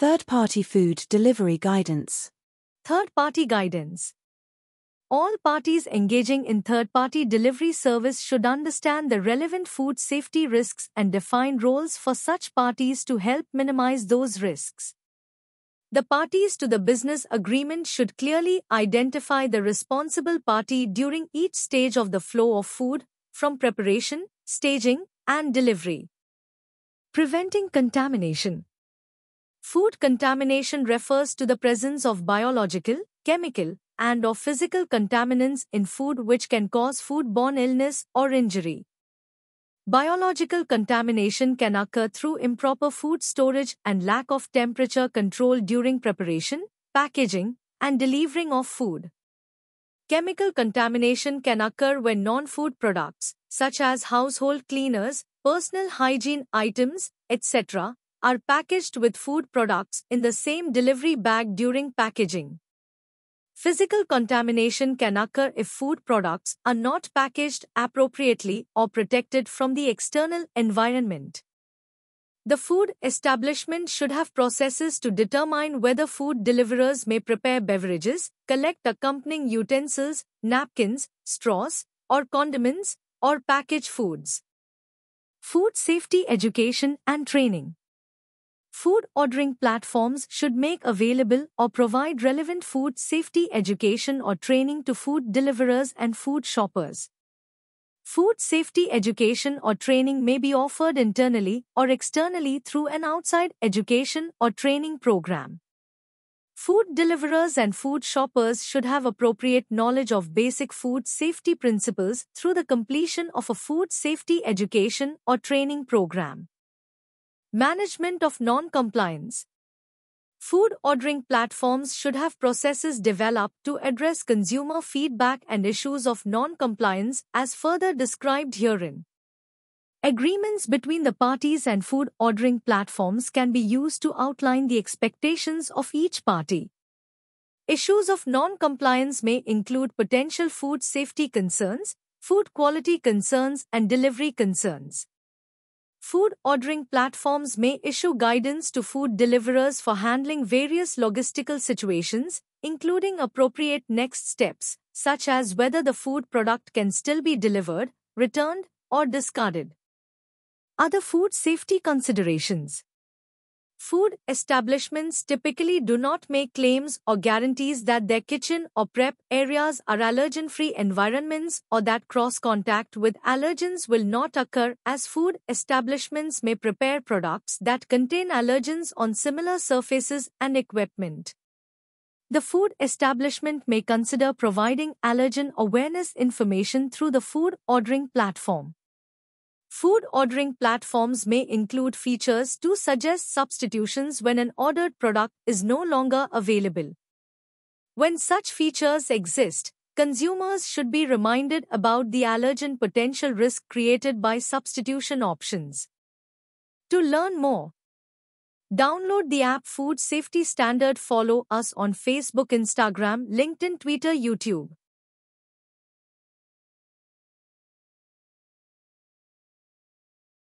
Third party food delivery guidance. Third party guidance. All parties engaging in third party delivery service should understand the relevant food safety risks and define roles for such parties to help minimize those risks. The parties to the business agreement should clearly identify the responsible party during each stage of the flow of food, from preparation, staging, and delivery. Preventing contamination. Food contamination refers to the presence of biological, chemical, and or physical contaminants in food which can cause foodborne illness or injury. Biological contamination can occur through improper food storage and lack of temperature control during preparation, packaging, and delivering of food. Chemical contamination can occur when non-food products, such as household cleaners, personal hygiene items, etc., are packaged with food products in the same delivery bag during packaging. Physical contamination can occur if food products are not packaged appropriately or protected from the external environment. The food establishment should have processes to determine whether food deliverers may prepare beverages, collect accompanying utensils, napkins, straws, or condiments, or package foods. Food safety education and training. Food ordering platforms should make available or provide relevant food safety education or training to food deliverers and food shoppers. Food safety education or training may be offered internally or externally through an outside education or training program. Food deliverers and food shoppers should have appropriate knowledge of basic food safety principles through the completion of a food safety education or training program. Management of non-compliance. Food ordering platforms should have processes developed to address consumer feedback and issues of non-compliance as further described herein. Agreements between the parties and food ordering platforms can be used to outline the expectations of each party. Issues of non-compliance may include potential food safety concerns, food quality concerns and delivery concerns. Food ordering platforms may issue guidance to food deliverers for handling various logistical situations, including appropriate next steps, such as whether the food product can still be delivered, returned, or discarded. Other food safety considerations Food establishments typically do not make claims or guarantees that their kitchen or prep areas are allergen free environments or that cross contact with allergens will not occur, as food establishments may prepare products that contain allergens on similar surfaces and equipment. The food establishment may consider providing allergen awareness information through the food ordering platform. Food ordering platforms may include features to suggest substitutions when an ordered product is no longer available. When such features exist, consumers should be reminded about the allergen potential risk created by substitution options. To learn more, download the app Food Safety Standard, follow us on Facebook, Instagram, LinkedIn, Twitter, YouTube.